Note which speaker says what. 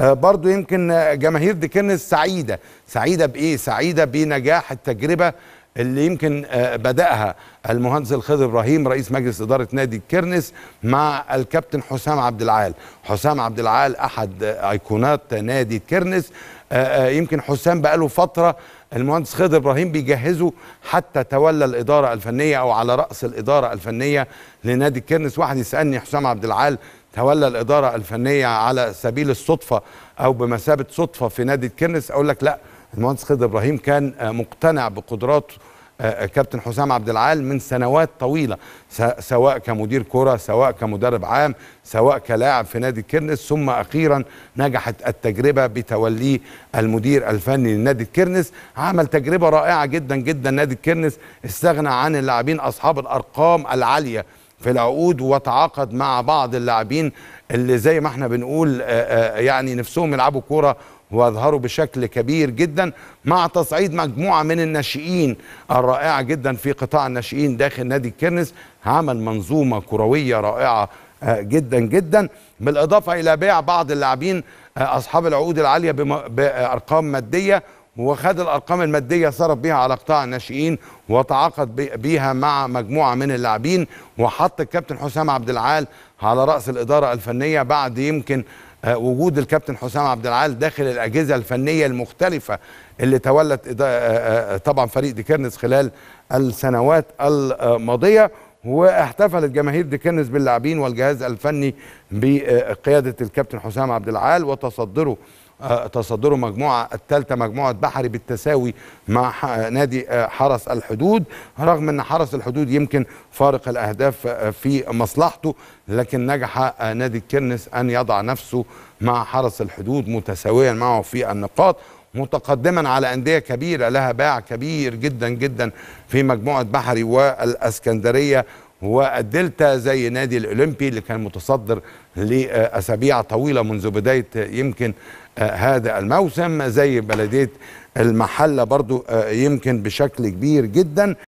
Speaker 1: آه، برضو يمكن آه، جماهير ديكنز سعيده سعيده بايه سعيده بنجاح التجربه اللي يمكن آه، بدأها المهندس الخضر ابراهيم رئيس مجلس اداره نادي الكرنس مع الكابتن حسام عبد العال، حسام عبد العال احد ايقونات نادي الكرنس يمكن حسام بقاله فتره المهندس خضر ابراهيم بيجهزه حتى تولى الاداره الفنيه او على راس الاداره الفنيه لنادي الكرنس، واحد يسالني حسام عبد العال تولى الاداره الفنيه على سبيل الصدفه او بمثابه صدفه في نادي الكنس اقول لك لا المهندس خضر ابراهيم كان آه، مقتنع بقدراته آه، آه، كابتن حسام عبد العال من سنوات طويله سواء كمدير كره سواء كمدرب عام سواء كلاعب في نادي الكرنس ثم اخيرا نجحت التجربه بتوليه المدير الفني لنادي الكرنس عمل تجربه رائعه جدا جدا نادي الكرنس استغنى عن اللاعبين اصحاب الارقام العاليه في العقود وتعاقد مع بعض اللاعبين اللي زي ما احنا بنقول آه، آه، يعني نفسهم يلعبوا كوره واظهروا بشكل كبير جدا مع تصعيد مجموعه من الناشئين الرائعه جدا في قطاع الناشئين داخل نادي الكرنس عمل منظومه كرويه رائعه آه، جدا جدا بالاضافه الى بيع بعض اللاعبين اصحاب العقود العاليه بارقام ماديه وخد الارقام الماديه صرف بيها على قطاع الناشئين وتعاقد بيها مع مجموعه من اللاعبين وحط الكابتن حسام عبد العال على راس الاداره الفنيه بعد يمكن آه، وجود الكابتن حسام عبد العال داخل الاجهزه الفنيه المختلفه اللي تولت آه، آه، طبعا فريق ديكرنس خلال السنوات الماضيه واحتفلت جماهير ديكنز باللاعبين والجهاز الفني بقياده الكابتن حسام عبد العال وتصدره تصدره مجموعة الثالثة مجموعة بحري بالتساوي مع نادي آه، حرس الحدود رغم أن حرس الحدود يمكن فارق الأهداف آه، في مصلحته لكن نجح آه، نادي الكرنس أن يضع نفسه مع حرس الحدود متساويا معه في النقاط متقدما على أندية كبيرة لها باع كبير جدا جدا في مجموعة بحري والأسكندرية والدلتا زي نادي الاولمبي اللي كان متصدر لاسابيع طويله منذ بدايه يمكن آه، هذا الموسم زي بلديه المحله برضو آه، يمكن بشكل كبير جدا